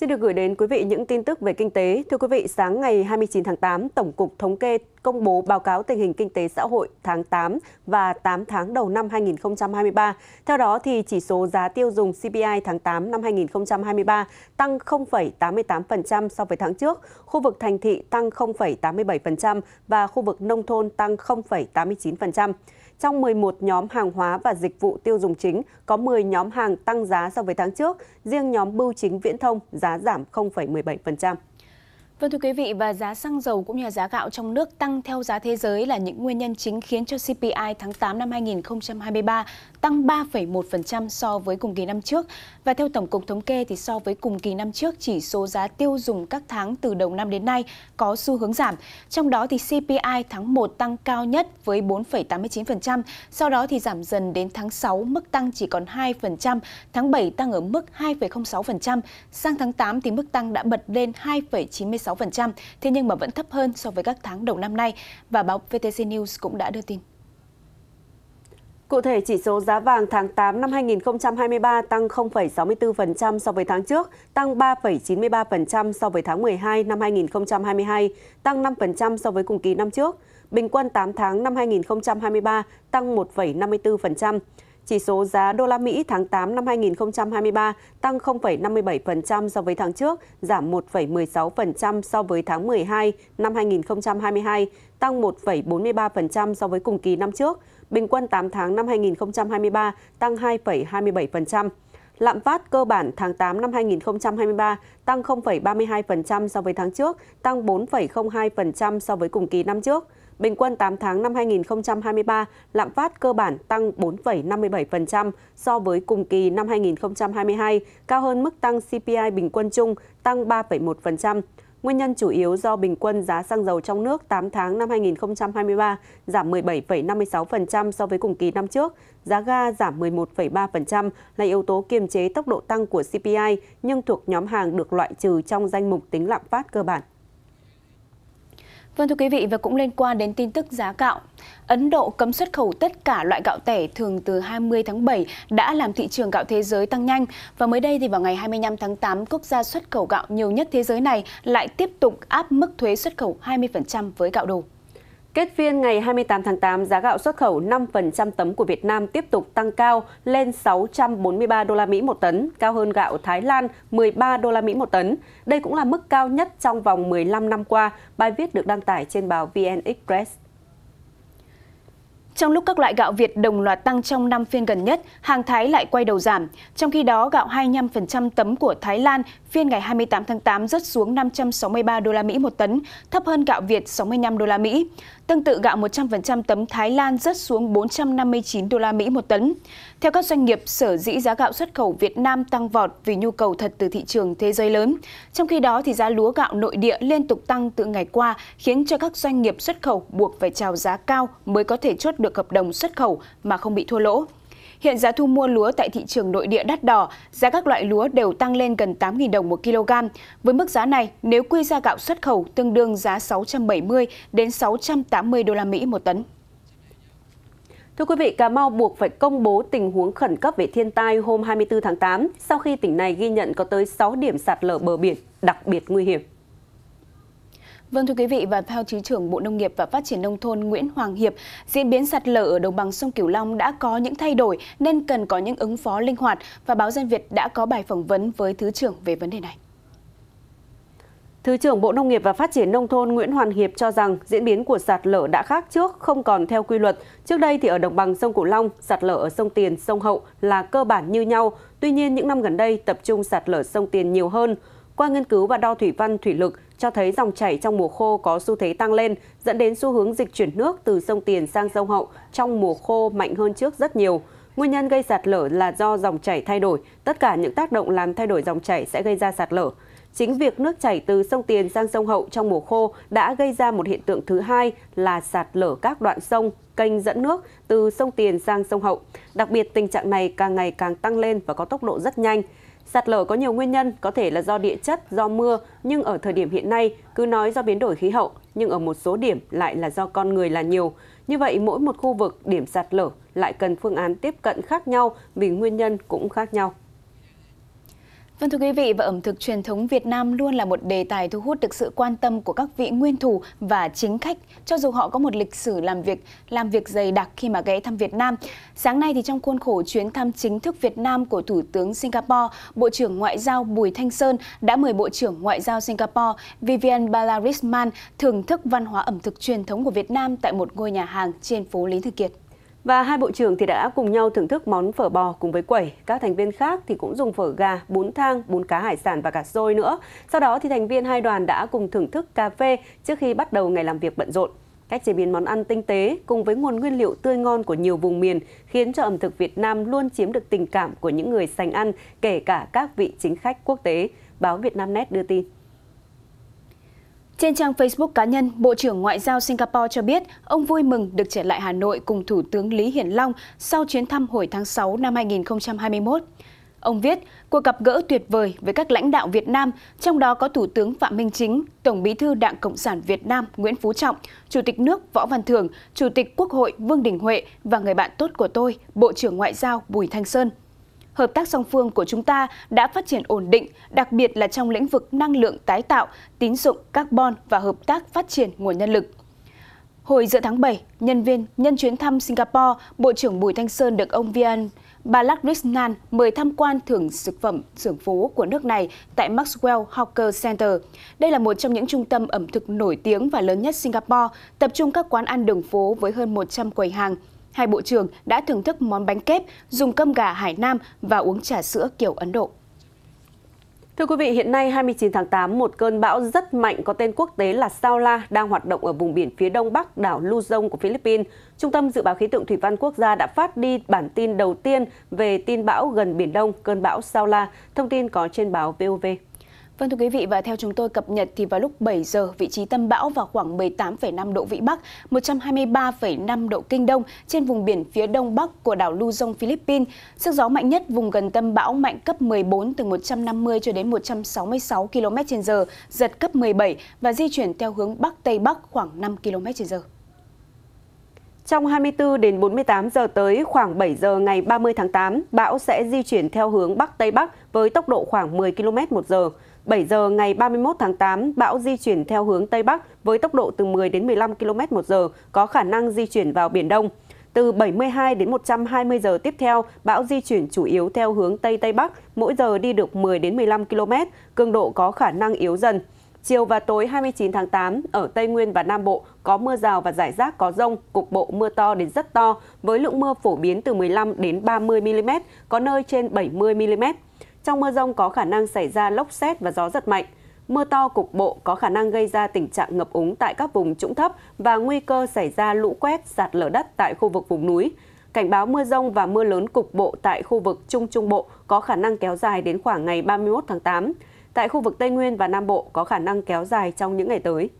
Xin được gửi đến quý vị những tin tức về kinh tế. Thưa quý vị, sáng ngày 29 tháng 8, Tổng cục Thống kê công bố báo cáo tình hình kinh tế xã hội tháng 8 và 8 tháng đầu năm 2023. Theo đó thì chỉ số giá tiêu dùng CPI tháng 8 năm 2023 tăng 0,88% so với tháng trước, khu vực thành thị tăng 0,87% và khu vực nông thôn tăng 0,89%. Trong 11 nhóm hàng hóa và dịch vụ tiêu dùng chính, có 10 nhóm hàng tăng giá so với tháng trước, riêng nhóm bưu chính viễn thông giá giảm 0,17%. Vâng thưa quý vị và giá xăng dầu cũng như giá gạo trong nước tăng theo giá thế giới là những nguyên nhân chính khiến cho CPI tháng 8 năm 2023 tăng 3,1% so với cùng kỳ năm trước. Và theo Tổng cục Thống kê thì so với cùng kỳ năm trước, chỉ số giá tiêu dùng các tháng từ đầu năm đến nay có xu hướng giảm. Trong đó thì CPI tháng 1 tăng cao nhất với 4,89%, sau đó thì giảm dần đến tháng 6 mức tăng chỉ còn 2%, tháng 7 tăng ở mức 2,06%, sang tháng 8 thì mức tăng đã bật lên 2,96%. 6%, thế nhưng mà vẫn thấp hơn so với các tháng đầu năm nay và báo VTC News cũng đã đưa tin. Cụ thể, chỉ số giá vàng tháng 8 năm 2023 tăng 0,64% so với tháng trước, tăng 3,93% so với tháng 12 năm 2022, tăng 5% so với cùng kỳ năm trước. Bình quân 8 tháng năm 2023 tăng 1,54%. Chỉ số giá đô la Mỹ tháng 8 năm 2023 tăng 0,57% so với tháng trước, giảm 1,16% so với tháng 12 năm 2022, tăng 1,43% so với cùng kỳ năm trước, bình quân 8 tháng năm 2023 tăng 2,27%. Lạm phát cơ bản tháng 8 năm 2023 tăng 0,32% so với tháng trước, tăng 4,02% so với cùng kỳ năm trước. Bình quân 8 tháng năm 2023, lạm phát cơ bản tăng 4,57% so với cùng kỳ năm 2022, cao hơn mức tăng CPI bình quân chung tăng 3,1%. Nguyên nhân chủ yếu do bình quân giá xăng dầu trong nước 8 tháng năm 2023 giảm 17,56% so với cùng kỳ năm trước, giá ga giảm 11,3% là yếu tố kiềm chế tốc độ tăng của CPI nhưng thuộc nhóm hàng được loại trừ trong danh mục tính lạm phát cơ bản. Vâng thưa quý vị và cũng liên quan đến tin tức giá gạo. Ấn Độ cấm xuất khẩu tất cả loại gạo tẻ thường từ 20 tháng 7 đã làm thị trường gạo thế giới tăng nhanh và mới đây thì vào ngày 25 tháng 8 quốc gia xuất khẩu gạo nhiều nhất thế giới này lại tiếp tục áp mức thuế xuất khẩu 20% với gạo đồ. Kết phiên ngày 28 tháng 8, giá gạo xuất khẩu 5% tấm của Việt Nam tiếp tục tăng cao lên 643 đô la Mỹ một tấn, cao hơn gạo Thái Lan 13 đô la Mỹ một tấn. Đây cũng là mức cao nhất trong vòng 15 năm qua, bài viết được đăng tải trên báo VN Express. Trong lúc các loại gạo Việt đồng loạt tăng trong 5 phiên gần nhất, hàng Thái lại quay đầu giảm. Trong khi đó, gạo 25% tấm của Thái Lan phiên ngày 28 tháng 8 rớt xuống 563 đô la Mỹ một tấn, thấp hơn gạo Việt 65 đô la Mỹ. Tương tự gạo 100% tấm Thái Lan rớt xuống 459 đô la Mỹ một tấn. Theo các doanh nghiệp, sở dĩ giá gạo xuất khẩu Việt Nam tăng vọt vì nhu cầu thật từ thị trường thế giới lớn. Trong khi đó thì giá lúa gạo nội địa liên tục tăng từ ngày qua khiến cho các doanh nghiệp xuất khẩu buộc phải chào giá cao mới có thể chốt được hợp đồng xuất khẩu mà không bị thua lỗ. Hiện giá thu mua lúa tại thị trường nội địa đắt đỏ, giá các loại lúa đều tăng lên gần 8.000 đồng một kg. Với mức giá này, nếu quy ra gạo xuất khẩu tương đương giá 670 đến 680 đô la Mỹ một tấn. Thưa quý vị, Cà Mau buộc phải công bố tình huống khẩn cấp về thiên tai hôm 24 tháng 8 sau khi tỉnh này ghi nhận có tới 6 điểm sạt lở bờ biển đặc biệt nguy hiểm. Vâng thưa quý vị và theo Chí trưởng Bộ Nông nghiệp và Phát triển Nông thôn Nguyễn Hoàng Hiệp, diễn biến sạt lở ở đồng bằng sông Cửu Long đã có những thay đổi nên cần có những ứng phó linh hoạt và báo Dân Việt đã có bài phỏng vấn với Thứ trưởng về vấn đề này. Thứ trưởng Bộ Nông nghiệp và Phát triển Nông thôn Nguyễn Hoàng Hiệp cho rằng diễn biến của sạt lở đã khác trước, không còn theo quy luật. Trước đây thì ở đồng bằng sông Cửu Long, sạt lở ở sông Tiền, sông Hậu là cơ bản như nhau. Tuy nhiên, những năm gần đây tập trung sạt lở sông Tiền nhiều hơn. Qua nghiên cứu và đo thủy văn, thủy lực, cho thấy dòng chảy trong mùa khô có xu thế tăng lên, dẫn đến xu hướng dịch chuyển nước từ sông Tiền sang sông Hậu trong mùa khô mạnh hơn trước rất nhiều. Nguyên nhân gây sạt lở là do dòng chảy thay đổi, tất cả những tác động làm thay đổi dòng chảy sẽ gây ra sạt lở. Chính việc nước chảy từ sông Tiền sang sông Hậu trong mùa khô đã gây ra một hiện tượng thứ hai là sạt lở các đoạn sông, kênh dẫn nước từ sông Tiền sang sông Hậu. Đặc biệt tình trạng này càng ngày càng tăng lên và có tốc độ rất nhanh. Sạt lở có nhiều nguyên nhân, có thể là do địa chất, do mưa, nhưng ở thời điểm hiện nay cứ nói do biến đổi khí hậu, nhưng ở một số điểm lại là do con người là nhiều. Như vậy mỗi một khu vực điểm sạt lở lại cần phương án tiếp cận khác nhau vì nguyên nhân cũng khác nhau. Vâng thưa quý vị và ẩm thực truyền thống Việt Nam luôn là một đề tài thu hút được sự quan tâm của các vị nguyên thủ và chính khách cho dù họ có một lịch sử làm việc làm việc dày đặc khi mà ghé thăm Việt Nam. Sáng nay thì trong khuôn khổ chuyến thăm chính thức Việt Nam của Thủ tướng Singapore, Bộ trưởng Ngoại giao Bùi Thanh Sơn đã mời Bộ trưởng Ngoại giao Singapore Vivian Balarisman thưởng thức văn hóa ẩm thực truyền thống của Việt Nam tại một ngôi nhà hàng trên phố Lý Thường Kiệt. Và hai bộ trưởng thì đã cùng nhau thưởng thức món phở bò cùng với quẩy. Các thành viên khác thì cũng dùng phở gà, bún thang, bún cá hải sản và cả xôi nữa. Sau đó thì thành viên hai đoàn đã cùng thưởng thức cà phê trước khi bắt đầu ngày làm việc bận rộn. Cách chế biến món ăn tinh tế cùng với nguồn nguyên liệu tươi ngon của nhiều vùng miền khiến cho ẩm thực Việt Nam luôn chiếm được tình cảm của những người sành ăn, kể cả các vị chính khách quốc tế. Báo Việt Nam Net đưa tin. Trên trang Facebook cá nhân, Bộ trưởng Ngoại giao Singapore cho biết ông vui mừng được trở lại Hà Nội cùng Thủ tướng Lý Hiển Long sau chuyến thăm hồi tháng 6 năm 2021. Ông viết, cuộc gặp gỡ tuyệt vời với các lãnh đạo Việt Nam, trong đó có Thủ tướng Phạm Minh Chính, Tổng bí thư Đảng Cộng sản Việt Nam Nguyễn Phú Trọng, Chủ tịch nước Võ Văn Thưởng, Chủ tịch Quốc hội Vương Đình Huệ và người bạn tốt của tôi, Bộ trưởng Ngoại giao Bùi Thanh Sơn – hợp tác song phương của chúng ta đã phát triển ổn định, đặc biệt là trong lĩnh vực năng lượng tái tạo, tín dụng carbon và hợp tác phát triển nguồn nhân lực. Hồi giữa tháng 7, nhân viên nhân chuyến thăm Singapore, Bộ trưởng Bùi Thanh Sơn được ông Vian Balakrishnan mời tham quan thưởng thực phẩm xưởng phố của nước này tại Maxwell Hawker Center. Đây là một trong những trung tâm ẩm thực nổi tiếng và lớn nhất Singapore, tập trung các quán ăn đường phố với hơn 100 quầy hàng hai bộ trưởng đã thưởng thức món bánh kép, dùng cơm gà Hải Nam và uống trà sữa kiểu Ấn Độ. Thưa quý vị, hiện nay 29 tháng 8, một cơn bão rất mạnh có tên quốc tế là Sao La đang hoạt động ở vùng biển phía đông bắc đảo Luzon của Philippines. Trung tâm Dự báo Khí tượng Thủy văn Quốc gia đã phát đi bản tin đầu tiên về tin bão gần Biển Đông, cơn bão Sao La. Thông tin có trên báo VOV. Vâng thưa quý vị và theo chúng tôi cập nhật thì vào lúc 7 giờ vị trí tâm bão vào khoảng 18,5 độ vĩ Bắc, 123,5 độ kinh Đông trên vùng biển phía đông bắc của đảo Luzon, Philippines. Sức gió mạnh nhất vùng gần tâm bão mạnh cấp 14 từ 150 cho đến 166 km/h, giật cấp 17 và di chuyển theo hướng bắc tây bắc khoảng 5 km/h. Trong 24 đến 48 giờ tới, khoảng 7 giờ ngày 30 tháng 8, bão sẽ di chuyển theo hướng Bắc Tây Bắc với tốc độ khoảng 10 km một giờ. 7 giờ ngày 31 tháng 8, bão di chuyển theo hướng Tây Bắc với tốc độ từ 10 đến 15 km một giờ, có khả năng di chuyển vào Biển Đông. Từ 72 đến 120 giờ tiếp theo, bão di chuyển chủ yếu theo hướng Tây Tây Bắc, mỗi giờ đi được 10 đến 15 km, cường độ có khả năng yếu dần. Chiều và tối 29 tháng 8, ở Tây Nguyên và Nam Bộ có mưa rào và rải rác có rông, cục bộ mưa to đến rất to, với lượng mưa phổ biến từ 15 đến 30 mm, có nơi trên 70 mm. Trong mưa rông có khả năng xảy ra lốc xét và gió giật mạnh. Mưa to cục bộ có khả năng gây ra tình trạng ngập úng tại các vùng trũng thấp và nguy cơ xảy ra lũ quét, sạt lở đất tại khu vực vùng núi. Cảnh báo mưa rông và mưa lớn cục bộ tại khu vực Trung Trung Bộ có khả năng kéo dài đến khoảng ngày 31 tháng 8. Tại khu vực Tây Nguyên và Nam Bộ có khả năng kéo dài trong những ngày tới.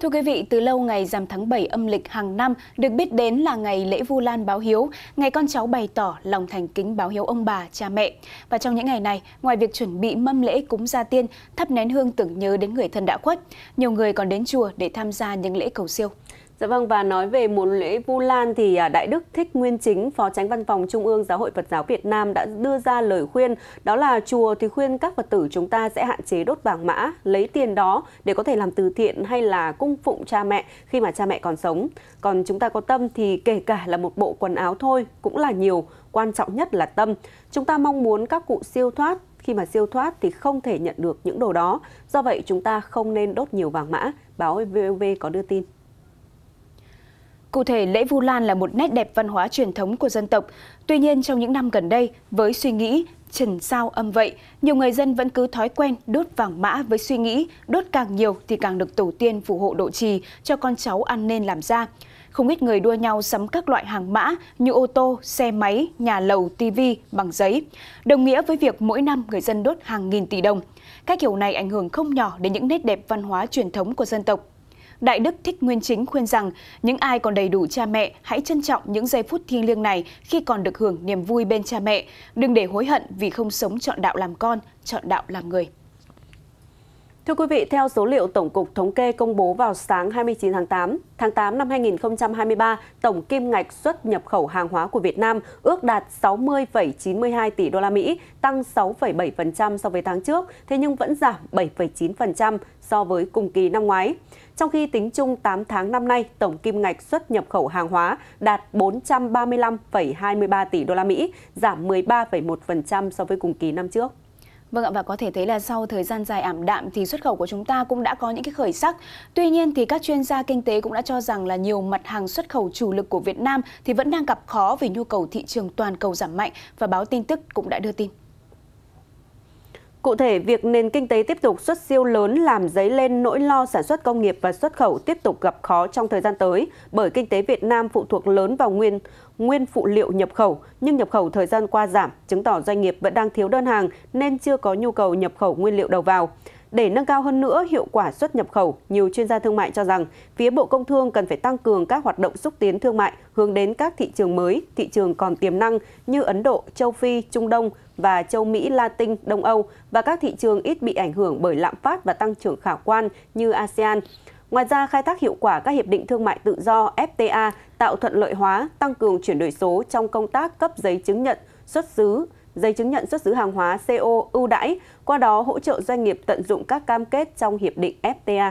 Thưa quý vị, từ lâu ngày rằm tháng 7 âm lịch hàng năm được biết đến là ngày lễ Vu Lan báo hiếu, ngày con cháu bày tỏ lòng thành kính báo hiếu ông bà, cha mẹ. Và trong những ngày này, ngoài việc chuẩn bị mâm lễ cúng gia tiên, thắp nén hương tưởng nhớ đến người thân đã khuất, nhiều người còn đến chùa để tham gia những lễ cầu siêu. Dạ vâng và nói về mùa lễ Vu Lan thì à, Đại Đức Thích Nguyên Chính, Phó Tránh Văn phòng Trung ương Giáo hội Phật giáo Việt Nam đã đưa ra lời khuyên đó là chùa thì khuyên các Phật tử chúng ta sẽ hạn chế đốt vàng mã, lấy tiền đó để có thể làm từ thiện hay là cung phụng cha mẹ khi mà cha mẹ còn sống. Còn chúng ta có tâm thì kể cả là một bộ quần áo thôi cũng là nhiều, quan trọng nhất là tâm. Chúng ta mong muốn các cụ siêu thoát, khi mà siêu thoát thì không thể nhận được những đồ đó. Do vậy chúng ta không nên đốt nhiều vàng mã, báo VOV có đưa tin. Cụ thể, lễ Vu Lan là một nét đẹp văn hóa truyền thống của dân tộc. Tuy nhiên, trong những năm gần đây, với suy nghĩ trần sao âm vậy, nhiều người dân vẫn cứ thói quen đốt vàng mã với suy nghĩ đốt càng nhiều thì càng được tổ tiên phù hộ độ trì cho con cháu ăn nên làm ra. Không ít người đua nhau sắm các loại hàng mã như ô tô, xe máy, nhà lầu, tivi bằng giấy, đồng nghĩa với việc mỗi năm người dân đốt hàng nghìn tỷ đồng. Cách hiểu này ảnh hưởng không nhỏ đến những nét đẹp văn hóa truyền thống của dân tộc Đại Đức Thích Nguyên Chính khuyên rằng những ai còn đầy đủ cha mẹ hãy trân trọng những giây phút thiêng liêng này khi còn được hưởng niềm vui bên cha mẹ. Đừng để hối hận vì không sống chọn đạo làm con, chọn đạo làm người. Thưa quý vị, theo số liệu Tổng cục Thống kê công bố vào sáng 29 tháng 8, tháng 8 năm 2023, tổng kim ngạch xuất nhập khẩu hàng hóa của Việt Nam ước đạt 60,92 tỷ đô la Mỹ, tăng 6,7% so với tháng trước, thế nhưng vẫn giảm 7,9% so với cùng kỳ năm ngoái. Trong khi tính chung 8 tháng năm nay, tổng kim ngạch xuất nhập khẩu hàng hóa đạt 435,23 tỷ đô la Mỹ, giảm 13,1% so với cùng kỳ năm trước. Vâng ạ và có thể thấy là sau thời gian dài ảm đạm thì xuất khẩu của chúng ta cũng đã có những cái khởi sắc. Tuy nhiên thì các chuyên gia kinh tế cũng đã cho rằng là nhiều mặt hàng xuất khẩu chủ lực của Việt Nam thì vẫn đang gặp khó vì nhu cầu thị trường toàn cầu giảm mạnh và báo tin tức cũng đã đưa tin. Cụ thể, việc nền kinh tế tiếp tục xuất siêu lớn làm dấy lên nỗi lo sản xuất công nghiệp và xuất khẩu tiếp tục gặp khó trong thời gian tới bởi kinh tế Việt Nam phụ thuộc lớn vào nguyên nguyên phụ liệu nhập khẩu, nhưng nhập khẩu thời gian qua giảm, chứng tỏ doanh nghiệp vẫn đang thiếu đơn hàng nên chưa có nhu cầu nhập khẩu nguyên liệu đầu vào. Để nâng cao hơn nữa hiệu quả xuất nhập khẩu, nhiều chuyên gia thương mại cho rằng phía Bộ Công Thương cần phải tăng cường các hoạt động xúc tiến thương mại hướng đến các thị trường mới, thị trường còn tiềm năng như Ấn Độ, châu Phi, Trung Đông và châu Mỹ, Latin, Đông Âu và các thị trường ít bị ảnh hưởng bởi lạm phát và tăng trưởng khả quan như ASEAN. Ngoài ra, khai thác hiệu quả các hiệp định thương mại tự do FTA tạo thuận lợi hóa, tăng cường chuyển đổi số trong công tác cấp giấy chứng nhận xuất xứ, giấy chứng nhận xuất xứ hàng hóa CO ưu đãi, qua đó hỗ trợ doanh nghiệp tận dụng các cam kết trong hiệp định FTA.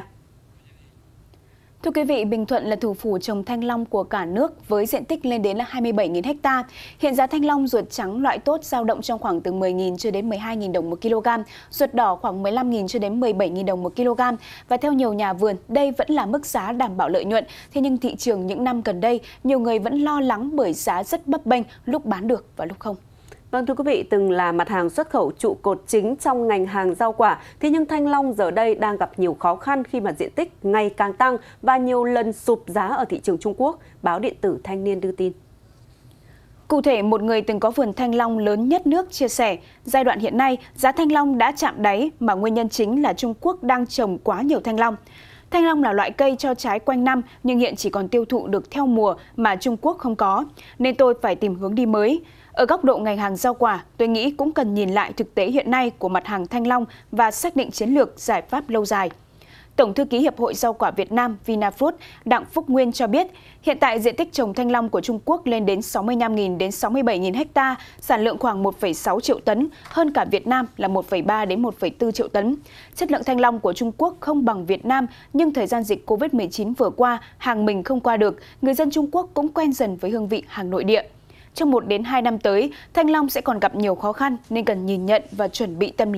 Thưa quý vị, Bình Thuận là thủ phủ trồng thanh long của cả nước với diện tích lên đến là 27.000 ha. Hiện giá thanh long ruột trắng loại tốt dao động trong khoảng từ 10.000 cho đến 12.000 đồng một kg, ruột đỏ khoảng 15.000 cho đến 17.000 đồng một kg. Và theo nhiều nhà vườn, đây vẫn là mức giá đảm bảo lợi nhuận. Thế nhưng thị trường những năm gần đây, nhiều người vẫn lo lắng bởi giá rất bấp bênh lúc bán được và lúc không. Vâng thưa quý vị, từng là mặt hàng xuất khẩu trụ cột chính trong ngành hàng rau quả, thế nhưng thanh long giờ đây đang gặp nhiều khó khăn khi mà diện tích ngày càng tăng và nhiều lần sụp giá ở thị trường Trung Quốc, báo điện tử Thanh niên đưa tin. Cụ thể, một người từng có vườn thanh long lớn nhất nước chia sẻ, giai đoạn hiện nay giá thanh long đã chạm đáy mà nguyên nhân chính là Trung Quốc đang trồng quá nhiều thanh long. Thanh long là loại cây cho trái quanh năm nhưng hiện chỉ còn tiêu thụ được theo mùa mà Trung Quốc không có, nên tôi phải tìm hướng đi mới. Ở góc độ ngành hàng rau quả, tôi nghĩ cũng cần nhìn lại thực tế hiện nay của mặt hàng thanh long và xác định chiến lược giải pháp lâu dài. Tổng thư ký Hiệp hội Rau quả Việt Nam Vinafruit Đặng Phúc Nguyên cho biết, hiện tại diện tích trồng thanh long của Trung Quốc lên đến 65.000 đến 67.000 ha, sản lượng khoảng 1,6 triệu tấn, hơn cả Việt Nam là 1,3 đến 1,4 triệu tấn. Chất lượng thanh long của Trung Quốc không bằng Việt Nam, nhưng thời gian dịch Covid-19 vừa qua, hàng mình không qua được, người dân Trung Quốc cũng quen dần với hương vị hàng nội địa trong 1 đến 2 năm tới, Thanh Long sẽ còn gặp nhiều khó khăn nên cần nhìn nhận và chuẩn bị tâm lý